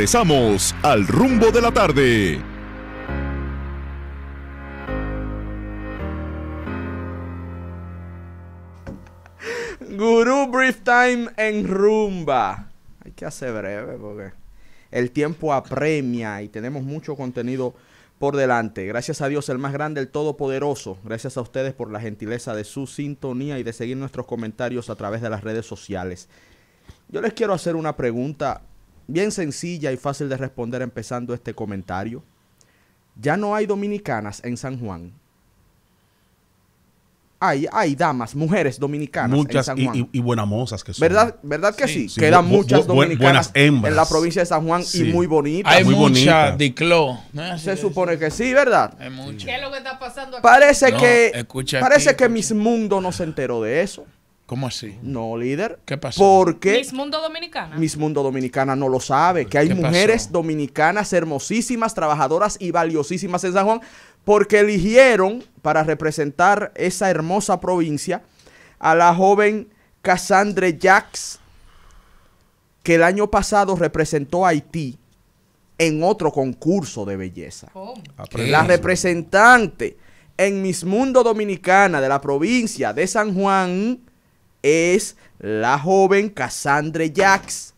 regresamos al rumbo de la tarde. Guru Brief Time en rumba. Hay que hacer breve porque el tiempo apremia y tenemos mucho contenido por delante. Gracias a Dios, el más grande, el todopoderoso. Gracias a ustedes por la gentileza de su sintonía y de seguir nuestros comentarios a través de las redes sociales. Yo les quiero hacer una pregunta bien sencilla y fácil de responder empezando este comentario. Ya no hay dominicanas en San Juan. Hay, hay damas, mujeres dominicanas muchas en San Juan. Y, y, buenas mozas que son. ¿Verdad, verdad que sí? Quedan muchas dominicanas en la provincia de San Juan y muy bonitas. Hay muchas, de diclo. Se supone que sí, ¿verdad? Hay ¿Qué es lo que está pasando aquí? Parece que, parece que Miss Mundo no se enteró de eso. ¿Cómo así? No, líder. ¿Qué pasó? Porque Miss Mundo Dominicana. Miss Mundo Dominicana no lo sabe, que hay mujeres dominicanas hermosísimas, trabajadoras y valiosísimas en San Juan, porque eligieron para representar esa hermosa provincia a la joven Cassandra Jax que el año pasado representó a Haití en otro concurso de belleza. La representante en Miss Mundo Dominicana de la provincia de San Juan es la joven Cassandre Jax,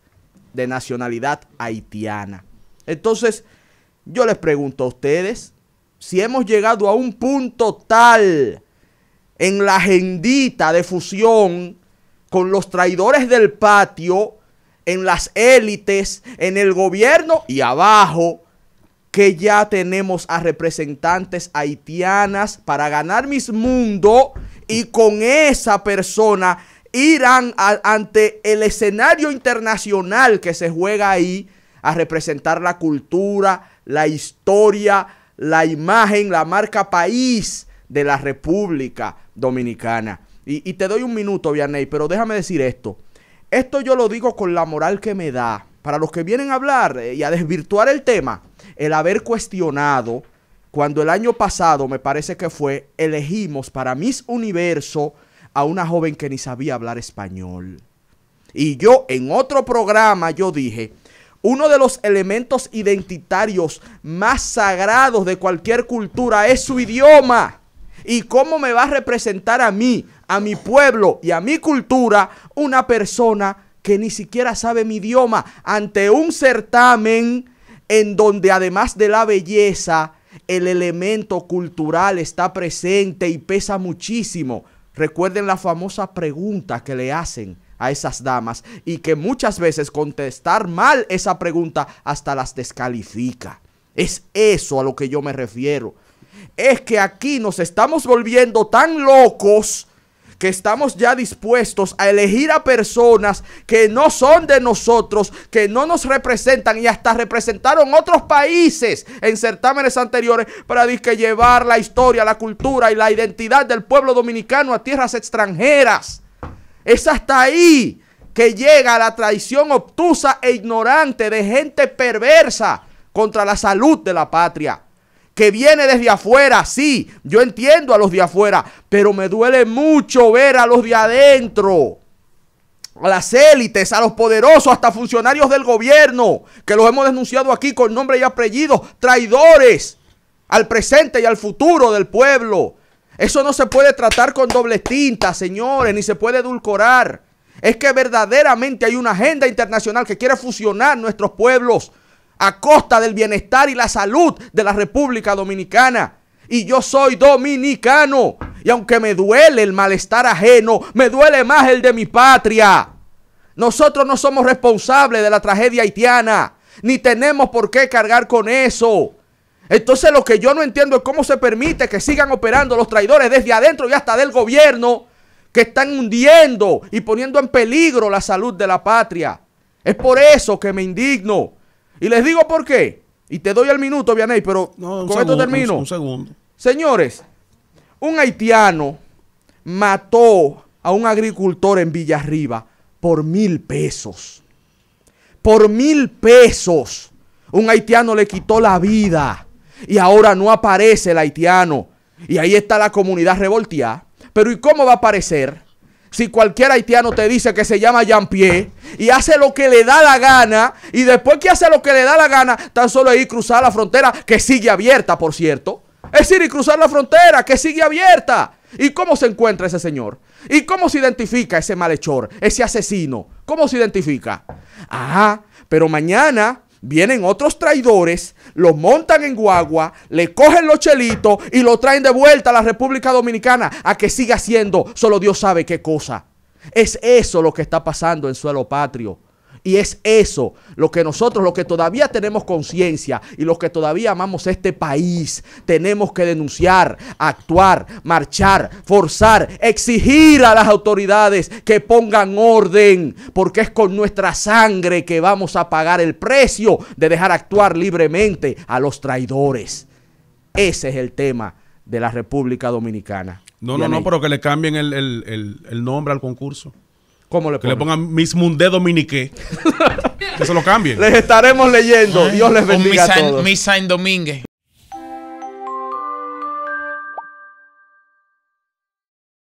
de nacionalidad haitiana. Entonces, yo les pregunto a ustedes si hemos llegado a un punto tal en la agendita de fusión con los traidores del patio, en las élites, en el gobierno y abajo, que ya tenemos a representantes haitianas para ganar mis mundo y con esa persona irán ante el escenario internacional que se juega ahí a representar la cultura, la historia, la imagen, la marca país de la República Dominicana. Y, te doy un minuto, Vianney, pero déjame decir esto. Esto yo lo digo con la moral que me da. Para los que vienen a hablar eh, y a desvirtuar el tema, el haber cuestionado cuando el año pasado, me parece que fue, elegimos para Miss Universo a una joven que ni sabía hablar español. Y yo en otro programa yo dije, uno de los elementos identitarios más sagrados de cualquier cultura es su idioma. ¿Y cómo me va a representar a mí, a mi pueblo y a mi cultura una persona que ni siquiera sabe mi idioma ante un certamen en donde además de la belleza, el elemento cultural está presente y pesa muchísimo. Recuerden la famosa pregunta que le hacen a esas damas y que muchas veces contestar mal esa pregunta hasta las descalifica. Es eso a lo que yo me refiero. Es que aquí nos estamos volviendo tan locos que estamos ya dispuestos a elegir a personas que no son de nosotros, que no nos representan y hasta representaron otros países en certámenes anteriores para llevar la historia, la cultura y la identidad del pueblo dominicano a tierras extranjeras. Es hasta ahí que llega la traición obtusa e ignorante de gente perversa contra la salud de la patria que viene desde afuera, sí, yo entiendo a los de afuera, pero me duele mucho ver a los de adentro a las élites, a los poderosos, hasta funcionarios del gobierno, que los hemos denunciado aquí con nombre y apellido, traidores al presente y al futuro del pueblo. Eso no se puede tratar con doble tinta, señores, ni se puede edulcorar. Es que verdaderamente hay una agenda internacional que quiere fusionar nuestros pueblos a costa del bienestar y la salud de la República Dominicana. Y yo soy dominicano. Y aunque me duele el malestar ajeno, me duele más el de mi patria. Nosotros no somos responsables de la tragedia haitiana, ni tenemos por qué cargar con eso. Entonces lo que yo no entiendo es cómo se permite que sigan operando los traidores desde adentro y hasta del gobierno que están hundiendo y poniendo en peligro la salud de la patria. Es por eso que me indigno. Y les digo por qué. Y te doy el minuto, Vianey, pero no, con esto termino. Un, segundo. Señores, un haitiano mató a un agricultor en Villarriba por mil pesos. Por mil pesos. Un haitiano le quitó la vida. Y ahora no aparece el haitiano. Y ahí está la comunidad revolteada. Pero ¿y cómo va a aparecer? Si cualquier haitiano te dice que se llama Jean-Pierre y hace lo que le da la gana, y después que hace lo que le da la gana, tan solo ir cruzar la frontera, que sigue abierta, por cierto. Es ir y cruzar la frontera, que sigue abierta. ¿Y cómo se encuentra ese señor? ¿Y cómo se identifica ese malhechor, ese asesino? ¿Cómo se identifica? Ajá, ah, pero mañana Vienen otros traidores, lo montan en guagua, le cogen los chelitos y lo traen de vuelta a la República Dominicana a que siga siendo, solo Dios sabe qué cosa. Es eso lo que está pasando en suelo patrio. Y es eso lo que nosotros, los que todavía tenemos conciencia y los que todavía amamos este país, tenemos que denunciar, actuar, marchar, forzar, exigir a las autoridades que pongan orden, porque es con nuestra sangre que vamos a pagar el precio de dejar actuar libremente a los traidores. Ese es el tema de la República Dominicana. No, no, no, pero que le cambien el, el nombre al concurso le Que le pongan Miss Mundé Dominique. que se lo cambien. Les estaremos leyendo. Dios les bendiga. Miss a todos.